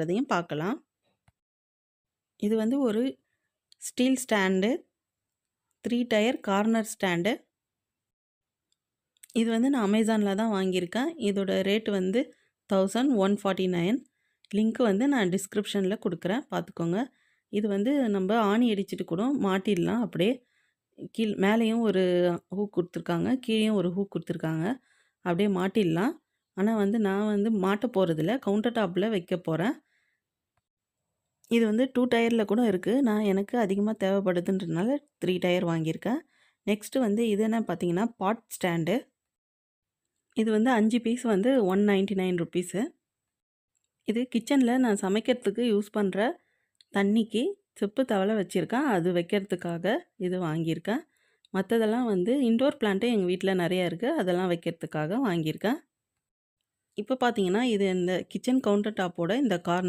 இருக்கிறதையும் பார்க்கலாம் இது வந்து ஒரு steel stand three tier corner stand இது வந்து நான் அமேசானில் தான் வாங்கியிருக்கேன் இதோட ரேட்டு வந்து thousand one forty nine link வந்து நான் டிஸ்கிரிப்ஷனில் கொடுக்குறேன் பார்த்துக்கோங்க இது வந்து நம்ம ஆணி அடிச்சுட்டு கூட மாட்டிடலாம் அப்படியே கீழ் மேலேயும் ஒரு ஹூ கொடுத்துருக்காங்க கீழேயும் ஒரு ஹூ கொடுத்துருக்காங்க அப்படியே மாட்டிடலாம் ஆனால் வந்து நான் வந்து மாட்ட போகிறதில்ல கவுண்டர் டாப்பில் வைக்க போகிறேன் இது வந்து டூ டயரில் கூட இருக்குது நான் எனக்கு அதிகமாக தேவைப்படுதுன்றதுனால த்ரீ டயர் வாங்கியிருக்கேன் நெக்ஸ்ட்டு வந்து இது என்ன பார்த்தீங்கன்னா பாட் ஸ்டாண்டு இது வந்து அஞ்சு பீஸ் வந்து ஒன் நைன்ட்டி நைன் ருப்பீஸு இது கிச்சனில் நான் சமைக்கிறதுக்கு யூஸ் பண்ணுற தண்ணிக்கு செப்பு தவளை வச்சுருக்கேன் அது வைக்கிறதுக்காக இது வாங்கியிருக்கேன் மற்றதெல்லாம் வந்து இன்டோர் பிளான்ட்டு எங்கள் வீட்டில் நிறையா இருக்குது அதெல்லாம் வைக்கிறதுக்காக வாங்கியிருக்கேன் இப்போ பார்த்தீங்கன்னா இது இந்த கிச்சன் கவுண்டர் டாப்போட இந்த கார்னர்